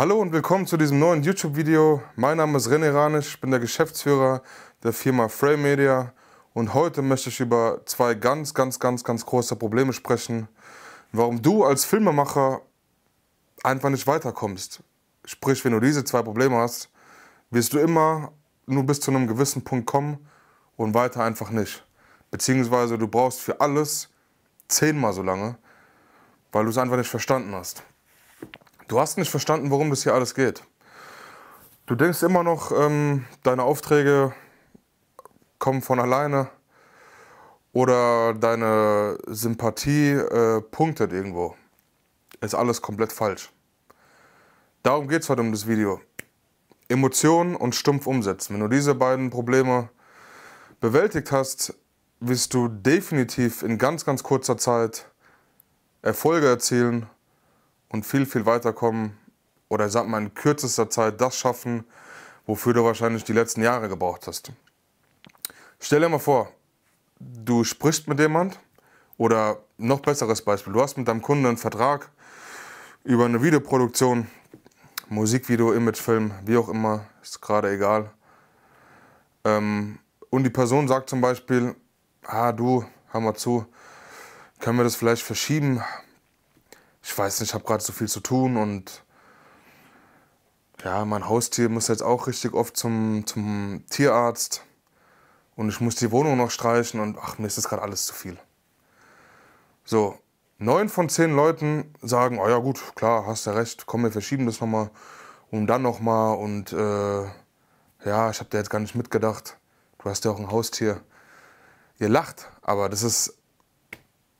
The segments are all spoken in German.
Hallo und willkommen zu diesem neuen YouTube-Video. Mein Name ist René Ranisch, bin der Geschäftsführer der Firma Frame Media und heute möchte ich über zwei ganz, ganz, ganz, ganz große Probleme sprechen, warum du als Filmemacher einfach nicht weiterkommst. Sprich, wenn du diese zwei Probleme hast, wirst du immer nur bis zu einem gewissen Punkt kommen und weiter einfach nicht. Beziehungsweise du brauchst für alles zehnmal so lange, weil du es einfach nicht verstanden hast. Du hast nicht verstanden, worum das hier alles geht. Du denkst immer noch, ähm, deine Aufträge kommen von alleine oder deine Sympathie äh, punktet irgendwo. Ist alles komplett falsch. Darum geht es heute um das Video. Emotionen und stumpf umsetzen. Wenn du diese beiden Probleme bewältigt hast, wirst du definitiv in ganz, ganz kurzer Zeit Erfolge erzielen und viel, viel weiterkommen oder sag mal in kürzester Zeit das schaffen, wofür du wahrscheinlich die letzten Jahre gebraucht hast. Stell dir mal vor, du sprichst mit jemand oder noch besseres Beispiel, du hast mit deinem Kunden einen Vertrag über eine Videoproduktion, Musikvideo, Imagefilm, wie auch immer, ist gerade egal. Ähm, und die Person sagt zum Beispiel, ah du, hör mal zu, können wir das vielleicht verschieben? ich weiß nicht, ich habe gerade so viel zu tun und ja, mein Haustier muss jetzt auch richtig oft zum, zum Tierarzt und ich muss die Wohnung noch streichen und ach, mir ist das gerade alles zu viel. So, neun von zehn Leuten sagen, oh ja gut, klar, hast ja recht, komm, wir verschieben das nochmal und dann nochmal und äh, ja, ich habe dir jetzt gar nicht mitgedacht, du hast ja auch ein Haustier. Ihr lacht, aber das ist,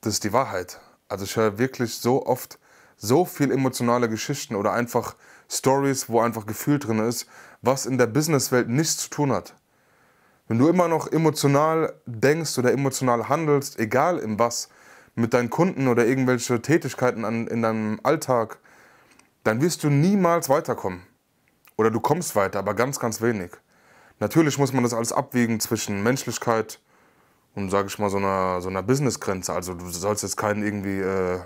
das ist die Wahrheit. Also ich höre wirklich so oft so viel emotionale Geschichten oder einfach Stories, wo einfach Gefühl drin ist, was in der Businesswelt nichts zu tun hat. Wenn du immer noch emotional denkst oder emotional handelst, egal in was, mit deinen Kunden oder irgendwelche Tätigkeiten an, in deinem Alltag, dann wirst du niemals weiterkommen. Oder du kommst weiter, aber ganz, ganz wenig. Natürlich muss man das alles abwägen zwischen Menschlichkeit, und sage ich mal so einer, so einer Businessgrenze. Also du sollst jetzt kein irgendwie äh,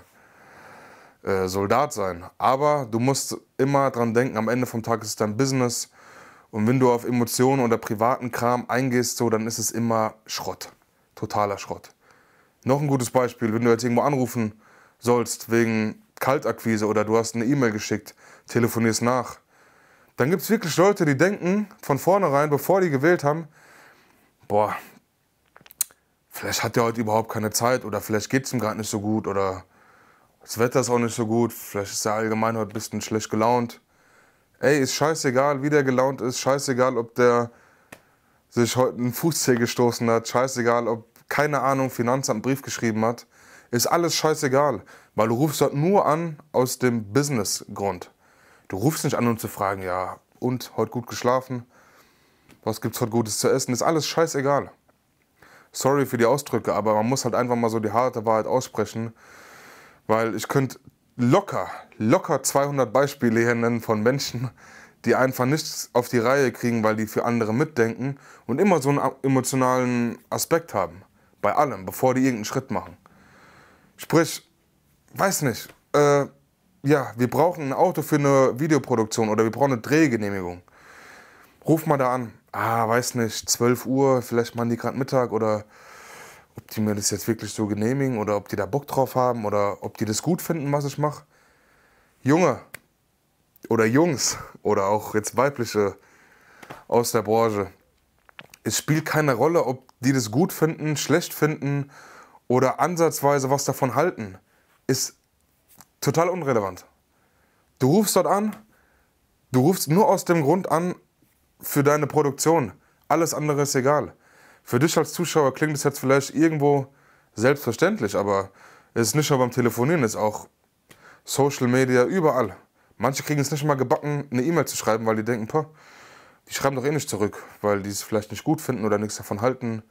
äh, Soldat sein, aber du musst immer dran denken, am Ende vom Tag ist es dein Business und wenn du auf Emotionen oder privaten Kram eingehst, so, dann ist es immer Schrott, totaler Schrott. Noch ein gutes Beispiel, wenn du jetzt irgendwo anrufen sollst wegen Kaltakquise oder du hast eine E-Mail geschickt, telefonierst nach, dann gibt es wirklich Leute, die denken von vornherein, bevor die gewählt haben, boah, vielleicht hat er heute überhaupt keine Zeit oder vielleicht geht es ihm gerade nicht so gut oder das Wetter ist auch nicht so gut, vielleicht ist er allgemein heute ein bisschen schlecht gelaunt. Ey, ist scheißegal, wie der gelaunt ist, scheißegal, ob der sich heute einen Fußzeh gestoßen hat, scheißegal, ob, keine Ahnung, Finanzamt einen Brief geschrieben hat, ist alles scheißegal, weil du rufst dort nur an aus dem Businessgrund. Du rufst nicht an, um zu fragen, ja, und, heute gut geschlafen, was gibt's heute Gutes zu essen, ist alles scheißegal sorry für die Ausdrücke, aber man muss halt einfach mal so die harte Wahrheit aussprechen, weil ich könnte locker, locker 200 Beispiele hier nennen von Menschen, die einfach nichts auf die Reihe kriegen, weil die für andere mitdenken und immer so einen emotionalen Aspekt haben. Bei allem, bevor die irgendeinen Schritt machen. Sprich, weiß nicht, äh, ja, wir brauchen ein Auto für eine Videoproduktion oder wir brauchen eine Drehgenehmigung. Ruf mal da an ah, weiß nicht, 12 Uhr, vielleicht machen die gerade Mittag oder ob die mir das jetzt wirklich so genehmigen oder ob die da Bock drauf haben oder ob die das gut finden, was ich mache. Junge oder Jungs oder auch jetzt weibliche aus der Branche. Es spielt keine Rolle, ob die das gut finden, schlecht finden oder ansatzweise was davon halten. Ist total unrelevant. Du rufst dort an, du rufst nur aus dem Grund an, für deine Produktion. Alles andere ist egal. Für dich als Zuschauer klingt es jetzt vielleicht irgendwo selbstverständlich, aber es ist nicht nur beim Telefonieren, es ist auch Social Media, überall. Manche kriegen es nicht mal gebacken, eine E-Mail zu schreiben, weil die denken, pah, die schreiben doch eh nicht zurück, weil die es vielleicht nicht gut finden oder nichts davon halten.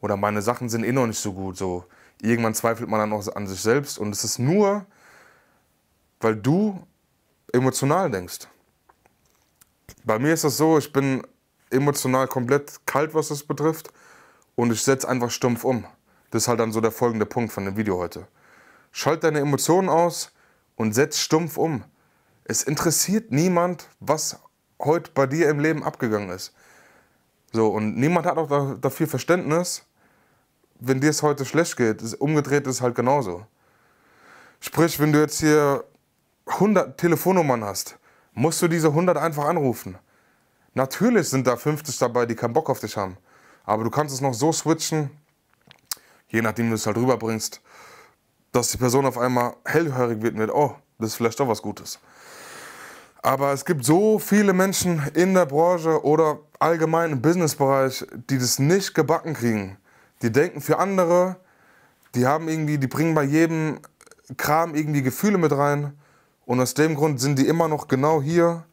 Oder meine Sachen sind eh noch nicht so gut. So. Irgendwann zweifelt man dann auch an sich selbst. Und es ist nur, weil du emotional denkst. Bei mir ist das so, ich bin emotional komplett kalt, was das betrifft. Und ich setze einfach stumpf um. Das ist halt dann so der folgende Punkt von dem Video heute. Schalt deine Emotionen aus und setz stumpf um. Es interessiert niemand, was heute bei dir im Leben abgegangen ist. So, und niemand hat auch dafür Verständnis, wenn dir es heute schlecht geht. Umgedreht ist halt genauso. Sprich, wenn du jetzt hier 100 Telefonnummern hast musst du diese 100 einfach anrufen. Natürlich sind da 50 dabei, die keinen Bock auf dich haben. Aber du kannst es noch so switchen, je nachdem du es halt rüberbringst, dass die Person auf einmal hellhörig wird und wird, oh, das ist vielleicht doch was Gutes. Aber es gibt so viele Menschen in der Branche oder allgemein im Businessbereich, die das nicht gebacken kriegen. Die denken für andere, die haben irgendwie, die bringen bei jedem Kram irgendwie Gefühle mit rein. Und aus dem Grund sind die immer noch genau hier,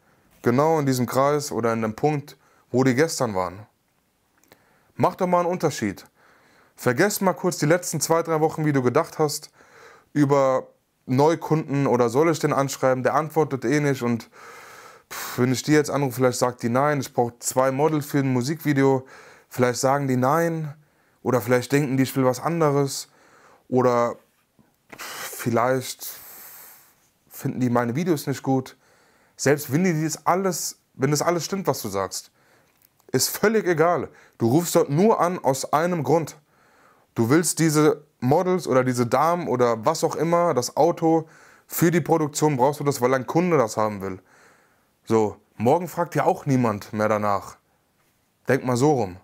genau in diesem Kreis oder in dem Punkt, wo die gestern waren. Mach doch mal einen Unterschied. Vergesst mal kurz die letzten zwei, drei Wochen, wie du gedacht hast, über Neukunden oder soll ich den anschreiben, der antwortet eh nicht und pff, wenn ich die jetzt anrufe, vielleicht sagt die nein, ich brauche zwei Model für ein Musikvideo, vielleicht sagen die nein oder vielleicht denken die, ich will was anderes oder pff, vielleicht finden die meine Videos nicht gut. Selbst wenn die das alles, wenn das alles stimmt, was du sagst, ist völlig egal. Du rufst dort nur an aus einem Grund. Du willst diese Models oder diese Damen oder was auch immer, das Auto, für die Produktion brauchst du das, weil ein Kunde das haben will. So, morgen fragt ja auch niemand mehr danach. Denk mal so rum.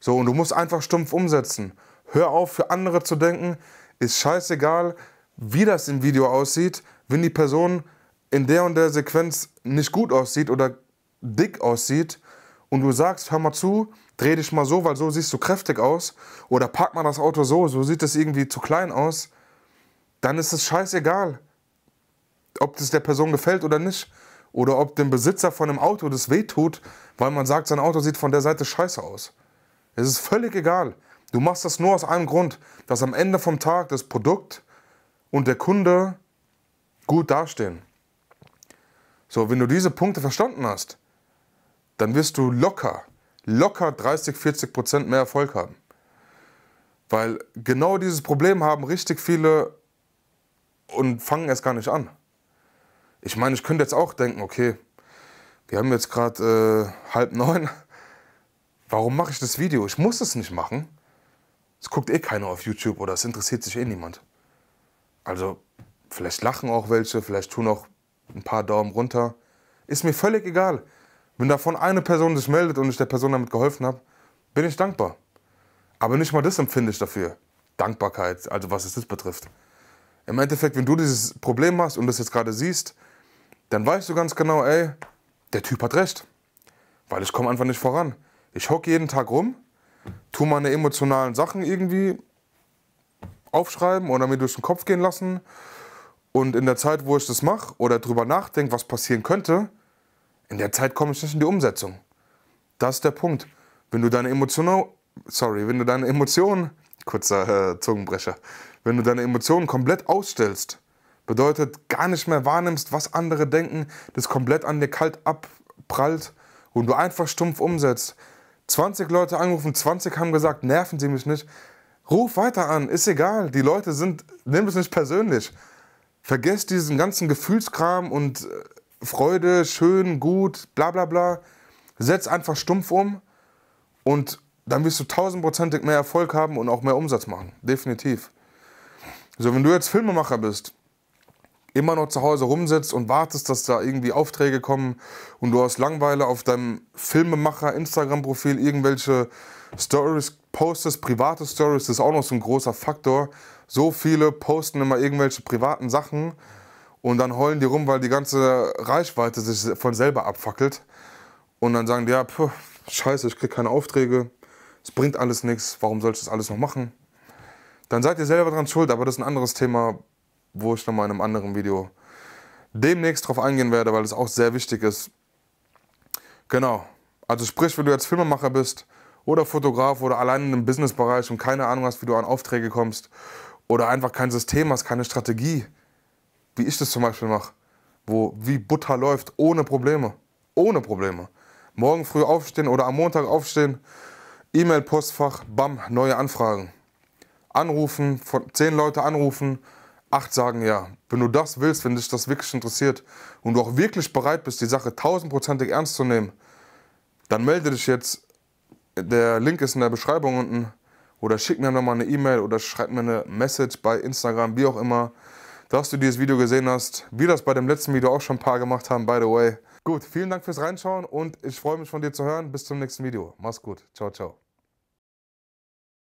So, und du musst einfach stumpf umsetzen. Hör auf, für andere zu denken. Ist scheißegal, wie das im Video aussieht wenn die Person in der und der Sequenz nicht gut aussieht oder dick aussieht und du sagst, hör mal zu, dreh dich mal so, weil so siehst du kräftig aus oder pack mal das Auto so, so sieht es irgendwie zu klein aus, dann ist es scheißegal, ob das der Person gefällt oder nicht oder ob dem Besitzer von einem Auto das wehtut, weil man sagt, sein Auto sieht von der Seite scheiße aus. Es ist völlig egal. Du machst das nur aus einem Grund, dass am Ende vom Tag das Produkt und der Kunde gut dastehen. So, wenn du diese Punkte verstanden hast, dann wirst du locker, locker 30, 40 Prozent mehr Erfolg haben. Weil genau dieses Problem haben richtig viele und fangen es gar nicht an. Ich meine, ich könnte jetzt auch denken, okay, wir haben jetzt gerade äh, halb neun. Warum mache ich das Video? Ich muss es nicht machen. Es guckt eh keiner auf YouTube oder es interessiert sich eh niemand. Also Vielleicht lachen auch welche, vielleicht tun auch ein paar Daumen runter. Ist mir völlig egal. Wenn davon eine Person sich meldet und ich der Person damit geholfen habe, bin ich dankbar. Aber nicht mal das empfinde ich dafür. Dankbarkeit, also was es das betrifft. Im Endeffekt, wenn du dieses Problem hast und das jetzt gerade siehst, dann weißt du ganz genau, ey, der Typ hat recht. Weil ich komme einfach nicht voran. Ich hocke jeden Tag rum, tu meine emotionalen Sachen irgendwie aufschreiben oder mir durch den Kopf gehen lassen und in der Zeit, wo ich das mache oder drüber nachdenke, was passieren könnte, in der Zeit komme ich nicht in die Umsetzung. Das ist der Punkt. Wenn du deine Emotionen, sorry, wenn du deine Emotionen, kurzer äh, Zungenbrecher, wenn du deine Emotionen komplett ausstellst, bedeutet gar nicht mehr wahrnimmst, was andere denken, das komplett an dir kalt abprallt und du einfach stumpf umsetzt. 20 Leute angerufen, 20 haben gesagt, nerven Sie mich nicht. Ruf weiter an, ist egal. Die Leute sind, nimm es nicht persönlich. Vergesst diesen ganzen Gefühlskram und äh, Freude, schön, gut, bla bla bla. Setz einfach stumpf um und dann wirst du tausendprozentig mehr Erfolg haben und auch mehr Umsatz machen. Definitiv. So, wenn du jetzt Filmemacher bist immer noch zu Hause rumsitzt und wartest, dass da irgendwie Aufträge kommen und du aus Langweile auf deinem Filmemacher-Instagram-Profil irgendwelche Stories postest, private Stories, das ist auch noch so ein großer Faktor. So viele posten immer irgendwelche privaten Sachen und dann heulen die rum, weil die ganze Reichweite sich von selber abfackelt. Und dann sagen die, ja, puh, scheiße, ich krieg keine Aufträge, es bringt alles nichts, warum soll ich das alles noch machen? Dann seid ihr selber dran schuld, aber das ist ein anderes Thema, wo ich nochmal in einem anderen Video demnächst drauf eingehen werde, weil es auch sehr wichtig ist. Genau. Also sprich, wenn du jetzt Filmemacher bist oder Fotograf oder allein im Businessbereich und keine Ahnung hast, wie du an Aufträge kommst oder einfach kein System hast, keine Strategie, wie ich das zum Beispiel mache, wo wie Butter läuft, ohne Probleme. Ohne Probleme. Morgen früh aufstehen oder am Montag aufstehen, E-Mail-Postfach, bam, neue Anfragen. Anrufen, von zehn Leute anrufen, acht sagen ja. Wenn du das willst, wenn dich das wirklich interessiert und du auch wirklich bereit bist, die Sache tausendprozentig ernst zu nehmen, dann melde dich jetzt. Der Link ist in der Beschreibung unten. Oder schick mir nochmal eine E-Mail oder schreib mir eine Message bei Instagram, wie auch immer, dass du dieses Video gesehen hast. Wie das bei dem letzten Video auch schon ein paar gemacht haben, by the way. Gut, vielen Dank fürs Reinschauen und ich freue mich von dir zu hören. Bis zum nächsten Video. Mach's gut. Ciao, ciao.